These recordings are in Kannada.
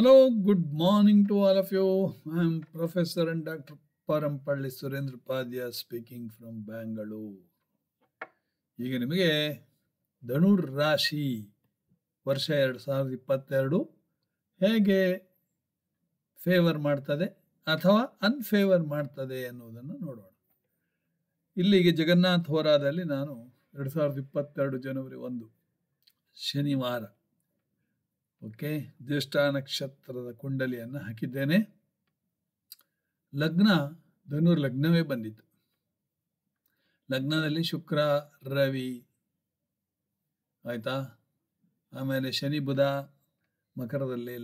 Hello, good morning to all of you. I am Professor and Dr. Parampalli Surendra Padya speaking from Bangalore. ಈಗ ನಿಮಗೆ ಧನುರ್ ರಾಶಿ ವರ್ಷ ಎರಡು ಸಾವಿರದ ಇಪ್ಪತ್ತೆರಡು ಹೇಗೆ ಫೇವರ್ ಮಾಡ್ತದೆ ಅಥವಾ ಅನ್ಫೇವರ್ ಮಾಡ್ತದೆ ಎನ್ನುವುದನ್ನು ನೋಡೋಣ ಇಲ್ಲಿಗೆ ಜಗನ್ನಾಥ್ ಹೋರಾದಲ್ಲಿ ನಾನು ಎರಡು ಸಾವಿರದ ಇಪ್ಪತ್ತೆರಡು ಜನವರಿ ಒಂದು ಶನಿವಾರ ಓಕೆ ಜ್ಯೇಷ್ಠ ನಕ್ಷತ್ರದ ಕುಂಡಲಿಯನ್ನು ಹಾಕಿದ್ದೇನೆ ಲಗ್ನ ಧನುರ್ ಲಗ್ನವೇ ಬಂದಿತ್ತು ಲಗ್ನದಲ್ಲಿ ಶುಕ್ರ ರವಿ ಆಯಿತಾ ಆಮೇಲೆ ಶನಿ ಬುಧ ಮಕರದಲ್ಲಿ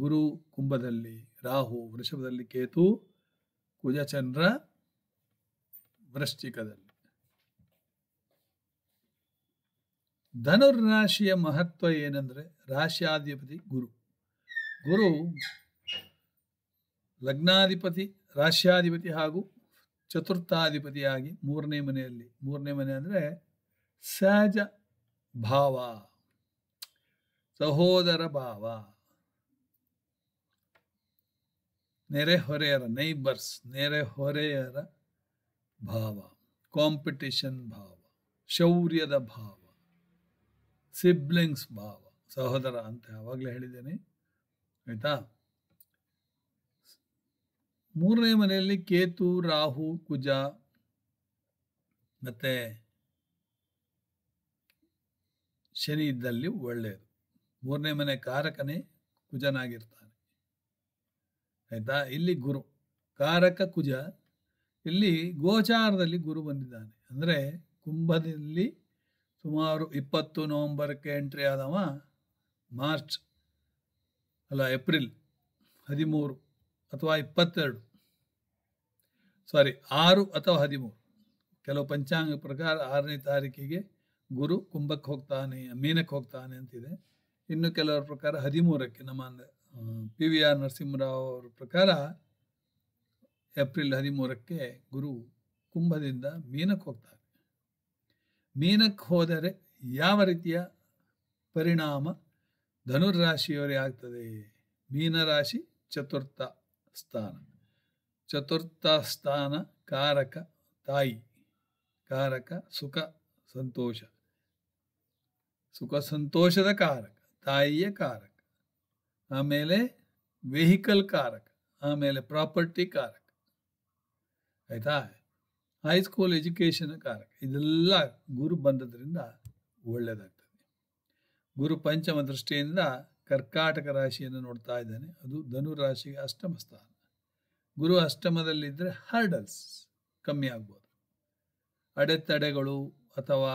ಗುರು ಕುಂಭದಲ್ಲಿ ರಾಹು ವೃಷಭದಲ್ಲಿ ಕೇತು ಕುಜಚಂದ್ರ ವೃಶ್ಚಿಕದಲ್ಲಿ ಧನುರ್ರಾಶಿಯ ಮಹತ್ವ ಏನಂದರೆ ರಾಶ್ಯಾಧಿಪತಿ ಗುರು ಗುರು ಲಗ್ನಾಧಿಪತಿ ರಾಶ್ಯಾಧಿಪತಿ ಹಾಗೂ ಚತುರ್ಥಾಧಿಪತಿಯಾಗಿ ಮೂರನೇ ಮನೆಯಲ್ಲಿ ಮೂರನೇ ಮನೆ ಅಂದರೆ ಸಹಜ ಭಾವ ಸಹೋದರ ಭಾವ ನೆರೆಹೊರೆಯರ ನೈಬರ್ಸ್ ನೆರೆಹೊರೆಯರ ಭಾವ ಕಾಂಪಿಟಿಷನ್ ಭಾವ ಶೌರ್ಯದ ಭಾವ ಸಿಬ್ಲಿಂಗ್ಸ್ ಭಾವ ಸಹೋದರ ಅಂತ ಯಾವಾಗಲೇ ಹೇಳಿದ್ದೇನೆ ಆಯ್ತಾ ಮೂರನೇ ಮನೆಯಲ್ಲಿ ಕೇತು ರಾಹು ಕುಜ ಮತ್ತೆ ಶನಿ ಇದ್ದಲ್ಲಿ ಒಳ್ಳೆಯದು ಮೂರನೇ ಮನೆ ಕಾರಕನೇ ಕುಜನಾಗಿರ್ತಾನೆ ಆಯ್ತಾ ಇಲ್ಲಿ ಗುರು ಕಾರಕ ಕುಜ ಇಲ್ಲಿ ಗೋಚಾರದಲ್ಲಿ ಗುರು ಬಂದಿದ್ದಾನೆ ಅಂದರೆ ಕುಂಭದಲ್ಲಿ ಸುಮಾರು ಇಪ್ಪತ್ತು ನವಂಬರ್ಗೆ ಎಂಟ್ರಿ ಆದವ ಮಾರ್ಚ್ ಅಲ್ಲ ಏಪ್ರಿಲ್ ಹದಿಮೂರು ಅಥವಾ ಇಪ್ಪತ್ತೆರಡು ಸಾರಿ ಆರು ಅಥವಾ ಹದಿಮೂರು ಕೆಲವು ಪಂಚಾಂಗ ಪ್ರಕಾರ ಆರನೇ ತಾರೀಕಿಗೆ ಗುರು ಕುಂಭಕ್ಕೆ ಹೋಗ್ತಾನೆ ಮೀನಕ್ಕೆ ಹೋಗ್ತಾನೆ ಅಂತಿದೆ ಇನ್ನು ಕೆಲವರ ಪ್ರಕಾರ ಹದಿಮೂರಕ್ಕೆ ನಮ್ಮ ಪಿ ವಿ ಆರ್ ನರಸಿಂಹರಾವ್ ಅವರ ಪ್ರಕಾರ ಏಪ್ರಿಲ್ ಹದಿಮೂರಕ್ಕೆ ಗುರು ಕುಂಭದಿಂದ ಮೀನಕ್ಕೆ ಹೋಗ್ತಾರೆ ಮೀನಕ್ಕೆ ಹೋದರೆ ಯಾವ ರೀತಿಯ ಪರಿಣಾಮ ರಾಶಿಯವರೇ ಆಗ್ತದೆ ಮೀನರಾಶಿ ಚತುರ್ಥ ಸ್ಥಾನ ಚತುರ್ಥ ಸ್ಥಾನ ಕಾರಕ ತಾಯಿ ಕಾರಕ ಸುಖ ಸಂತೋಷ ಸುಖ ಸಂತೋಷದ ಕಾರಕ ತಾಯಿಯ ಕಾರಕ ಆಮೇಲೆ ವೆಹಿಕಲ್ ಕಾರಕ ಆಮೇಲೆ ಪ್ರಾಪರ್ಟಿ ಕಾರಕ ಆಯ್ತಾ ಹೈಸ್ಕೂಲ್ ಎಜುಕೇಷನ್ ಕಾರಕ ಇದೆಲ್ಲ ಗುರು ಬಂದದ್ರಿಂದ ಒಳ್ಳೆಯದಾಗ್ತದೆ ಗುರು ಪಂಚಮ ದೃಷ್ಟಿಯಿಂದ ಕರ್ಕಾಟಕ ರಾಶಿಯನ್ನು ನೋಡ್ತಾ ಇದ್ದಾನೆ ಅದು ಧನು ರಾಶಿಗೆ ಅಷ್ಟಮ ಸ್ಥಾನ ಗುರು ಅಷ್ಟಮದಲ್ಲಿದ್ದರೆ ಹರ್ಡಲ್ಸ್ ಕಮ್ಮಿ ಆಗ್ಬೋದು ಅಡೆತಡೆಗಳು ಅಥವಾ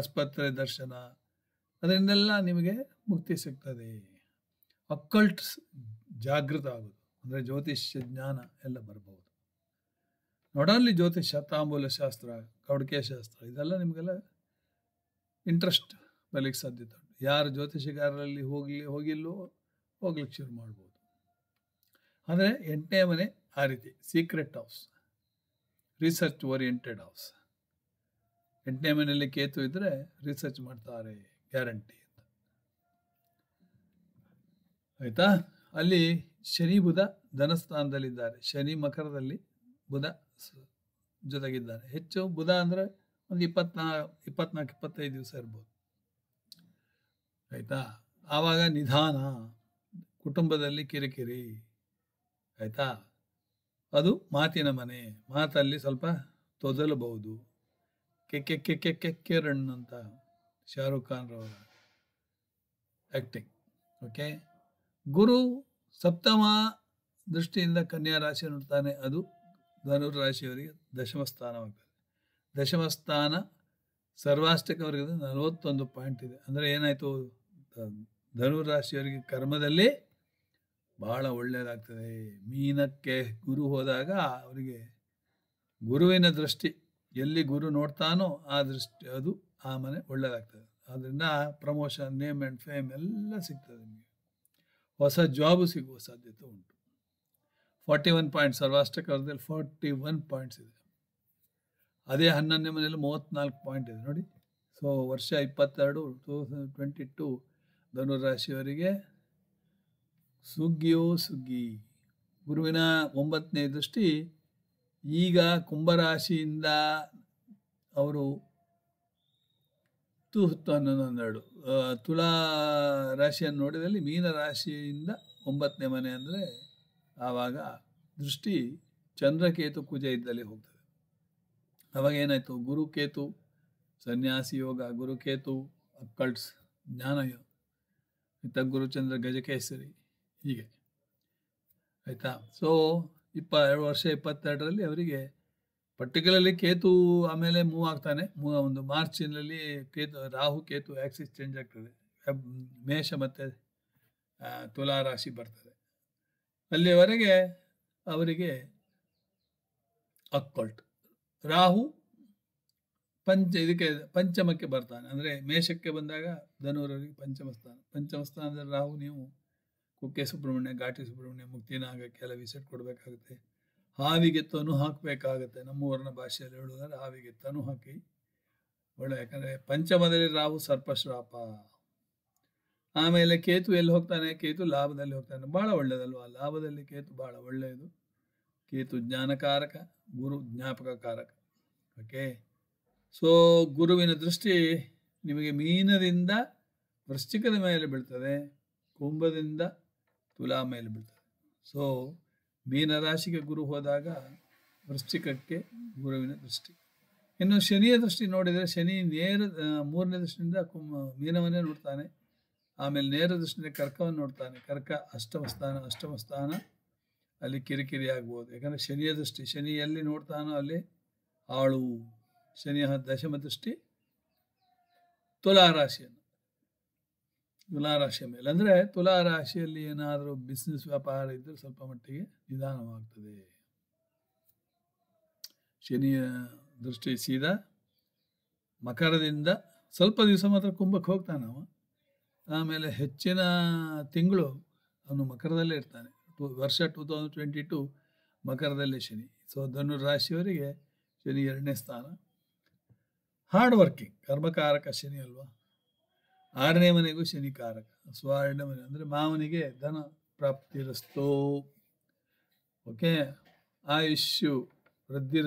ಆಸ್ಪತ್ರೆ ದರ್ಶನ ಅದರಿಂದೆಲ್ಲ ನಿಮಗೆ ಮುಕ್ತಿ ಸಿಗ್ತದೆ ಅಕ್ಕಲ್ಟ್ಸ್ ಜಾಗೃತ ಆಗೋದು ಅಂದರೆ ಜ್ಯೋತಿಷ್ಯ ಜ್ಞಾನ ಎಲ್ಲ ಬರಬಹುದು ನಾಟ್ ಓನ್ಲಿ ಜ್ಯೋತಿಷ್ಯ ತಾಂಬೂಲ ಶಾಸ್ತ್ರ ಕೌಡಿಕೆ ಶಾಸ್ತ್ರ ಇದೆಲ್ಲ ನಿಮಗೆಲ್ಲ ಇಂಟ್ರೆಸ್ಟ್ ಬರಲಿಕ್ಕೆ ಸಾಧ್ಯತೆ ಉಂಟು ಯಾರು ಜ್ಯೋತಿಷಗಾರರಲ್ಲಿ ಹೋಗಲಿ ಹೋಗಿಲ್ಲೋ ಹೋಗ್ಲಿಕ್ಕೆ ಶುರು ಮಾಡ್ಬೋದು ಆದರೆ ಎಂಟನೇ ಮನೆ ಆ ರೀತಿ secret house research oriented house ಎಂಟನೇ ಮನೆಯಲ್ಲಿ ಕೇತು ಇದ್ದರೆ ರಿಸರ್ಚ್ ಮಾಡ್ತಾರೆ ಗ್ಯಾರಂಟಿ ಅಂತ ಆಯಿತಾ ಅಲ್ಲಿ ಶನಿ ಬುಧ ಧನಸ್ಥಾನದಲ್ಲಿದ್ದಾರೆ ಶನಿ ಮಕರದಲ್ಲಿ ಬುಧ ಜೊತೆಗಿದ್ದಾರೆ ಹೆಚ್ಚು ಬುಧ ಅಂದರೆ ಒಂದು ಇಪ್ಪತ್ನಾ ಇಪ್ಪತ್ನಾಲ್ಕು ಇಪ್ಪತ್ತೈದು ದಿವಸ ಇರ್ಬೋದು ಆಯ್ತಾ ಆವಾಗ ನಿಧಾನ ಕುಟುಂಬದಲ್ಲಿ ಕಿರಿಕಿರಿ ಆಯ್ತಾ ಅದು ಮಾತಿನ ಮನೆ ಮಾತಲ್ಲಿ ಸ್ವಲ್ಪ ತೊದಲಬಹುದು ಕೆಕ್ಕೆ ಕೆಕ್ಕೆ ಕೆಕ್ಕೆ ರಣ್ಣು ಅಂತ ಶಾರುಖ್ ಖಾನ್ರವರ ಆಕ್ಟಿಂಗ್ ಓಕೆ ಗುರು ಸಪ್ತಮ ದೃಷ್ಟಿಯಿಂದ ಕನ್ಯಾ ರಾಶಿ ನೋಡ್ತಾನೆ ಅದು ಧನುರ್ ರಾಶಿಯವರಿಗೆ ದಶಮ ಸ್ಥಾನವಾಗ್ತದೆ ದಶಮ ಸ್ಥಾನ ನಲವತ್ತೊಂದು ಪಾಯಿಂಟ್ ಇದೆ ಅಂದರೆ ಏನಾಯಿತು ಧನುರ್ ರಾಶಿಯವರಿಗೆ ಕರ್ಮದಲ್ಲಿ ಭಾಳ ಒಳ್ಳೆಯದಾಗ್ತದೆ ಮೀನಕ್ಕೆ ಗುರು ಹೋದಾಗ ಅವರಿಗೆ ಗುರುವಿನ ದೃಷ್ಟಿ ಎಲ್ಲಿ ಗುರು ನೋಡ್ತಾನೋ ಆ ದೃಷ್ಟಿ ಅದು ಆ ಮನೆ ಒಳ್ಳೆಯದಾಗ್ತದೆ ಆದ್ದರಿಂದ ಪ್ರಮೋಷನ್ ನೇಮ್ ಆ್ಯಂಡ್ ಫೇಮ್ ಎಲ್ಲ ಸಿಗ್ತದೆ ನಿಮಗೆ ಹೊಸ ಜಾಬು ಸಿಗುವ ಸಾಧ್ಯತೆ ಉಂಟು ಫಾರ್ಟಿ ಒನ್ ಪಾಯಿಂಟ್ಸ್ ಸರ್ವಾಷ್ಟಕ ಕಾಲದಲ್ಲಿ ಫಾರ್ಟಿ ಒನ್ ಪಾಯಿಂಟ್ಸ್ ಇದೆ ಅದೇ ಹನ್ನೊಂದನೇ ಮನೆಯಲ್ಲಿ ಮೂವತ್ತ್ನಾಲ್ಕು ಪಾಯಿಂಟ್ ಇದೆ ನೋಡಿ ಸೊ ವರ್ಷ ಇಪ್ಪತ್ತೆರಡು ಟೂ ತೌಸಂಡ್ ಟ್ವೆಂಟಿ ಟು ರಾಶಿಯವರಿಗೆ ಸುಗ್ಗಿಯೋ ಸುಗ್ಗಿ ಗುರುವಿನ ಒಂಬತ್ತನೇ ದೃಷ್ಟಿ ಈಗ ಕುಂಭರಾಶಿಯಿಂದ ಅವರು ಹತ್ತು ಹತ್ತು ಹನ್ನೊಂದು ಹನ್ನೆರಡು ತುಲಾ ರಾಶಿಯನ್ನು ನೋಡಿದಲ್ಲಿ ಮೀನ ರಾಶಿಯಿಂದ ಒಂಬತ್ತನೇ ಮನೆ ಅಂದರೆ ಆವಾಗ ದೃಷ್ಟಿ ಚಂದ್ರಕೇತು ಕುಜ ಇದ್ದಲ್ಲಿ ಹೋಗ್ತದೆ ಅವಾಗ ಏನಾಯಿತು ಗುರುಕೇತು ಸನ್ಯಾಸಿ ಯೋಗ ಗುರುಕೇತು ಅಕ್ಕಲ್ಟ್ಸ್ ಜ್ಞಾನ ಇತ್ತ ಗುರುಚಂದ್ರ ಗಜಕೇಸರಿ ಹೀಗೆ ಆಯಿತಾ ಸೊ ಇಪ್ಪ ಎರಡು ವರ್ಷ ಇಪ್ಪತ್ತೆರಡರಲ್ಲಿ ಅವರಿಗೆ ಪರ್ಟಿಕ್ಯುಲರ್ಲಿ ಕೇತು ಆಮೇಲೆ ಮೂವ್ ಆಗ್ತಾನೆ ಮೂ ಒಂದು ಮಾರ್ಚಿನಲ್ಲಿ ಕೇತು ರಾಹು ಕೇತು ಆಕ್ಸಿಸ್ ಚೇಂಜ್ ಆಗ್ತದೆ ಮೇಷ ಮತ್ತು ತುಲಾ ರಾಶಿ ಬರ್ತದೆ ಅಲ್ಲಿಯವರೆಗೆ ಅವರಿಗೆ ಅಕ್ಕೊಲ್ಟ್ ರಾಹು ಪಂಚ ಇದಕ್ಕೆ ಪಂಚಮಕ್ಕೆ ಬರ್ತಾನೆ ಅಂದರೆ ಮೇಷಕ್ಕೆ ಬಂದಾಗ ಧನುರವರಿಗೆ ಪಂಚಮ ಸ್ಥಾನ ಪಂಚಮ ಸ್ಥಾನದಲ್ಲಿ ರಾಹು ನೀವು ಕುಕ್ಕೆ ಸುಬ್ರಹ್ಮಣ್ಯ ಘಾಟಿ ಸುಬ್ರಹ್ಮಣ್ಯ ಆಗಕ್ಕೆ ಎಲ್ಲ ವಿಸೆಟ್ ಕೊಡಬೇಕಾಗುತ್ತೆ ಹಾವಿಗೆ ತನು ಹಾಕಬೇಕಾಗುತ್ತೆ ನಮ್ಮೂರಿನ ಭಾಷೆಯಲ್ಲಿ ಹೇಳುವುದಾದ್ರೆ ಹಾವಿಗೆ ತನು ಹಾಕಿ ಒಳ್ಳೆ ಯಾಕಂದರೆ ಪಂಚಮದಲ್ಲಿ ರಾಹು ಸರ್ಪಶ್ರಾಪ ಆಮೇಲೆ ಕೇತು ಎಲ್ಲಿ ಹೋಗ್ತಾನೆ ಕೇತು ಲಾಭದಲ್ಲಿ ಹೋಗ್ತಾನೆ ಬಹಳ ಒಳ್ಳೇದಲ್ವಾ ಲಾಭದಲ್ಲಿ ಕೇತು ಬಹಳ ಒಳ್ಳೆಯದು ಕೇತು ಜ್ಞಾನಕಾರಕ ಗುರು ಜ್ಞಾಪಕ ಕಾರಕ ಓಕೆ ಸೊ ಗುರುವಿನ ದೃಷ್ಟಿ ನಿಮಗೆ ಮೀನದಿಂದ ವೃಶ್ಚಿಕದ ಮೇಲೆ ಬೀಳ್ತದೆ ಕುಂಭದಿಂದ ತುಲಾ ಮೇಲೆ ಬೀಳ್ತದೆ ಸೊ ಮೀನರಾಶಿಗೆ ಗುರು ಹೋದಾಗ ವೃಶ್ಚಿಕಕ್ಕೆ ಗುರುವಿನ ದೃಷ್ಟಿ ಇನ್ನು ಶನಿಯ ದೃಷ್ಟಿ ನೋಡಿದರೆ ಶನಿ ನೇರ ಮೂರನೇ ದೃಷ್ಟಿಯಿಂದ ಕುಂಭ ಮೀನವನ್ನೇ ನೋಡ್ತಾನೆ ಆಮೇಲೆ ನೇರ ದೃಷ್ಟಿಯಿಂದ ಕರ್ಕವನ್ನು ನೋಡ್ತಾನೆ ಕರ್ಕ ಅಷ್ಟಮ ಸ್ಥಾನ ಅಷ್ಟಮ ಸ್ಥಾನ ಅಲ್ಲಿ ಕಿರಿಕಿರಿ ಆಗ್ಬೋದು ಯಾಕಂದರೆ ಶನಿಯ ದೃಷ್ಟಿ ಶನಿ ಎಲ್ಲಿ ನೋಡ್ತಾನೋ ಅಲ್ಲಿ ಆಳು ಶನಿಯ ದಶಮ ದೃಷ್ಟಿ ತುಲಾರಾಶಿಯನ್ನು ತುಲಾರಾಶಿಯ ಮೇಲೆ ಅಂದರೆ ತುಲಾರಾಶಿಯಲ್ಲಿ ಏನಾದರೂ ಬಿಸ್ನೆಸ್ ವ್ಯಾಪಾರ ಇದ್ದರೆ ಸ್ವಲ್ಪ ಮಟ್ಟಿಗೆ ನಿಧಾನವಾಗ್ತದೆ ಶನಿಯ ದೃಷ್ಟಿ ಸೀದಾ ಮಕರದಿಂದ ಸ್ವಲ್ಪ ದಿವಸ ಮಾತ್ರ ಕುಂಭಕ್ಕೆ ಹೋಗ್ತಾನವ ಆಮೇಲೆ ಹೆಚ್ಚಿನ ತಿಂಗಳು ಅವನು ಮಕರದಲ್ಲೇ ಇರ್ತಾನೆ ಟೂ ವರ್ಷ ಟೂ ತೌಸಂಡ್ ಟ್ವೆಂಟಿ ಟು ಮಕರದಲ್ಲೇ ಶನಿ ಸೊ ಧನು ರಾಶಿಯವರಿಗೆ ಶನಿ ಎರಡನೇ ಸ್ಥಾನ ಹಾರ್ಡ್ ವರ್ಕಿಂಗ್ ಕರ್ಮಕಾರಕ ಶನಿ ಅಲ್ವಾ ಆರನೇ ಮನೆಗೂ ಶನಿ ಕಾರಕ ಸೊ ಆರನೇ ಮನೆ ಅಂದರೆ ಮಾವನಿಗೆ ಧನ ರಸ್ತು ಓಕೆ ಆಯುಷ್ಯು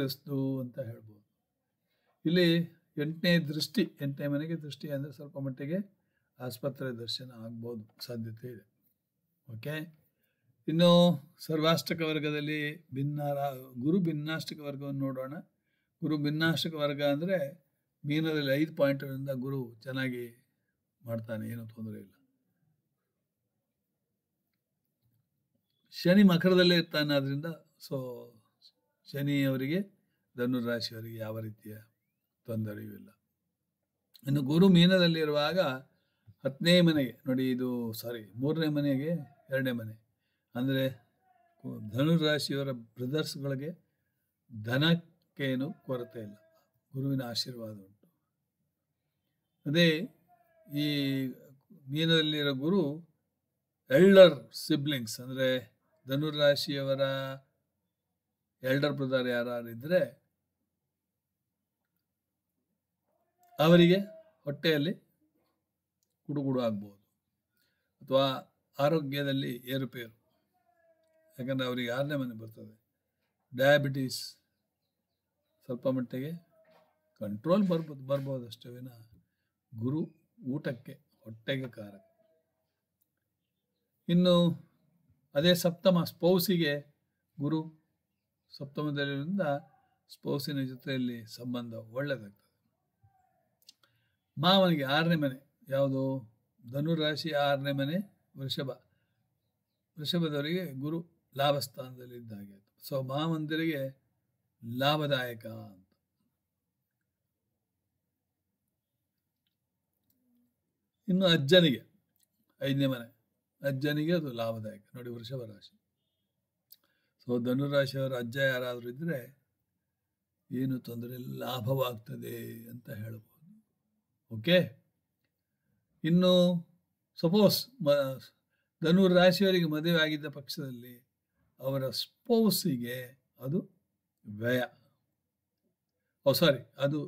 ರಸ್ತು ಅಂತ ಹೇಳ್ಬೋದು ಇಲ್ಲಿ ಎಂಟನೇ ದೃಷ್ಟಿ ಎಂಟನೇ ಮನೆಗೆ ದೃಷ್ಟಿ ಅಂದರೆ ಸ್ವಲ್ಪ ಮಟ್ಟಿಗೆ ಆಸ್ಪತ್ರೆ ದರ್ಶನ ಆಗ್ಬೋದು ಸಾಧ್ಯತೆ ಇದೆ ಓಕೆ ಇನ್ನು ಸರ್ವಾಷ್ಟಕ ವರ್ಗದಲ್ಲಿ ಭಿನ್ನ ಗುರು ಭಿನ್ನಾಷ್ಟಕ ವರ್ಗವನ್ನು ನೋಡೋಣ ಗುರು ಭಿನ್ನಾಷ್ಟಕ ವರ್ಗ ಅಂದರೆ ಮೀನದಲ್ಲಿ ಐದು ಪಾಯಿಂಟ್ಗಳಿಂದ ಗುರು ಚೆನ್ನಾಗಿ ಮಾಡ್ತಾನೆ ಏನೂ ತೊಂದರೆ ಇಲ್ಲ ಶನಿ ಮಕರದಲ್ಲೇ ಇರ್ತಾನೆ ಆದ್ದರಿಂದ ಸೊ ಶನಿಯವರಿಗೆ ಧನುರಾಶಿಯವರಿಗೆ ಯಾವ ರೀತಿಯ ತೊಂದರೆಯೂ ಇಲ್ಲ ಇನ್ನು ಗುರು ಮೀನದಲ್ಲಿರುವಾಗ ಹತ್ತನೇ ಮನೆಗೆ ನೋಡಿ ಇದು ಸಾರಿ ಮೂರನೇ ಮನೆಗೆ ಎರಡನೇ ಮನೆ ಅಂದರೆ ಧನುರಾಶಿಯವರ ಬ್ರದರ್ಸ್ಗಳಿಗೆ ಧನಕ್ಕೇನು ಕೊರತೆ ಇಲ್ಲ ಗುರುವಿನ ಆಶೀರ್ವಾದ ಉಂಟು ಅದೇ ಈ ಮೀನಲ್ಲಿರೋ ಗುರು ಎಲ್ಡರ್ ಸಿಬ್ಲಿಂಗ್ಸ್ ಅಂದರೆ ಧನುರಾಶಿಯವರ ಎಲ್ಡರ್ ಬ್ರದರ್ ಯಾರಿದ್ದರೆ ಅವರಿಗೆ ಹೊಟ್ಟೆಯಲ್ಲಿ ಗುಡುಗುಡು ಆಗ್ಬೋದು ಅಥವಾ ಆರೋಗ್ಯದಲ್ಲಿ ಏರುಪೇರು ಯಾಕಂದರೆ ಅವರಿಗೆ ಆರನೇ ಮನೆ ಬರ್ತದೆ ಡಯಾಬಿಟೀಸ್ ಸ್ವಲ್ಪ ಮಟ್ಟಿಗೆ ಕಂಟ್ರೋಲ್ ಬರ್ಬೋದು ಬರ್ಬೋದು ಅಷ್ಟೇ ವಿನ ಗುರು ಊಟಕ್ಕೆ ಹೊಟ್ಟೆಗೆ ಕಾರಕ ಇನ್ನು ಅದೇ ಸಪ್ತಮ ಸ್ಪೌಸಿಗೆ ಗುರು ಸಪ್ತಮದಲ್ಲಿರೋದ್ರಿಂದ ಸ್ಪೌಸಿನ ಜೊತೆಯಲ್ಲಿ ಸಂಬಂಧ ಒಳ್ಳೆಯದಾಗ್ತದೆ ಮಾವನಿಗೆ ಆರನೇ ಮನೆ ಯಾವುದು ಧನುರಾಶಿ ಆರನೇ ಮನೆ ವೃಷಭ ವೃಷಭದವರಿಗೆ ಗುರು ಲಾಭಸ್ಥಾನದಲ್ಲಿ ಇದ್ದ ಹಾಗೆ ಸೊ ಮಹಾಮಂದಿರಿಗೆ ಲಾಭದಾಯಕ ಅಂತ ಇನ್ನು ಅಜ್ಜನಿಗೆ ಐದನೇ ಮನೆ ಅಜ್ಜನಿಗೆ ಅದು ಲಾಭದಾಯಕ ನೋಡಿ ವೃಷಭ ರಾಶಿ ಸೊ ಧನುರಾಶಿಯವರ ಅಜ್ಜ ಯಾರಾದರೂ ಇದ್ದರೆ ಏನು ತೊಂದರೆ ಲಾಭವಾಗ್ತದೆ ಅಂತ ಹೇಳ್ಬೋದು ಓಕೆ ಇನ್ನು ಸಪೋಸ್ ಮ ಧನು ರಾಶಿಯವರಿಗೆ ಮದುವೆ ಆಗಿದ್ದ ಪಕ್ಷದಲ್ಲಿ ಅವರ ಸ್ಪೌಸಿಗೆ ಅದು ವ್ಯಯ ಓ ಸಾರಿ ಅದು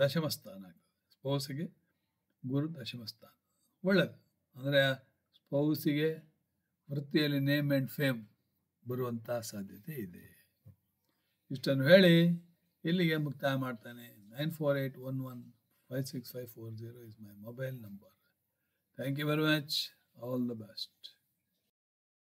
ದಶಮಸ್ಥಾನ ಆಗ್ತದೆ ಸ್ಪೌಸಿಗೆ ಗುರು ದಶಮಸ್ಥಾನ ಒಳ್ಳೆಯದು ಅಂದರೆ ಸ್ಪೌಸಿಗೆ ವೃತ್ತಿಯಲ್ಲಿ ನೇಮ್ ಆ್ಯಂಡ್ ಫೇಮ್ ಬರುವಂಥ ಸಾಧ್ಯತೆ ಇದೆ ಇಷ್ಟನ್ನು ಹೇಳಿ ಇಲ್ಲಿಗೆ ಮುಕ್ತಾಯ ಮಾಡ್ತಾನೆ nine four eight one one five six five four zero is my mobile number Thank you very much. All the best.